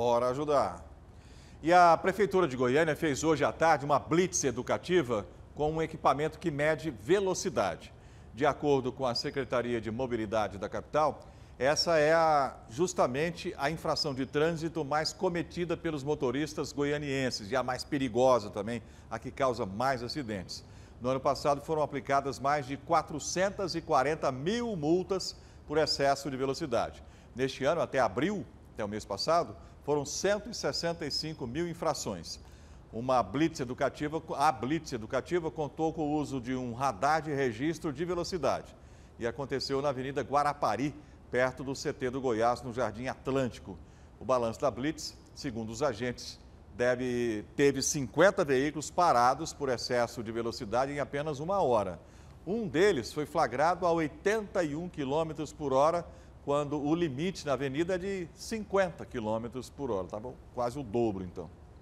Bora ajudar. E a Prefeitura de Goiânia fez hoje à tarde uma blitz educativa com um equipamento que mede velocidade. De acordo com a Secretaria de Mobilidade da capital, essa é a, justamente a infração de trânsito mais cometida pelos motoristas goianienses e a mais perigosa também, a que causa mais acidentes. No ano passado foram aplicadas mais de 440 mil multas por excesso de velocidade. Neste ano, até abril, até o mês passado, foram 165 mil infrações. Uma blitz educativa, a blitz educativa contou com o uso de um radar de registro de velocidade e aconteceu na Avenida Guarapari, perto do CT do Goiás, no Jardim Atlântico. O balanço da blitz, segundo os agentes, deve, teve 50 veículos parados por excesso de velocidade em apenas uma hora. Um deles foi flagrado a 81 km por hora quando o limite na avenida é de 50 km por hora, tá bom? Quase o dobro então.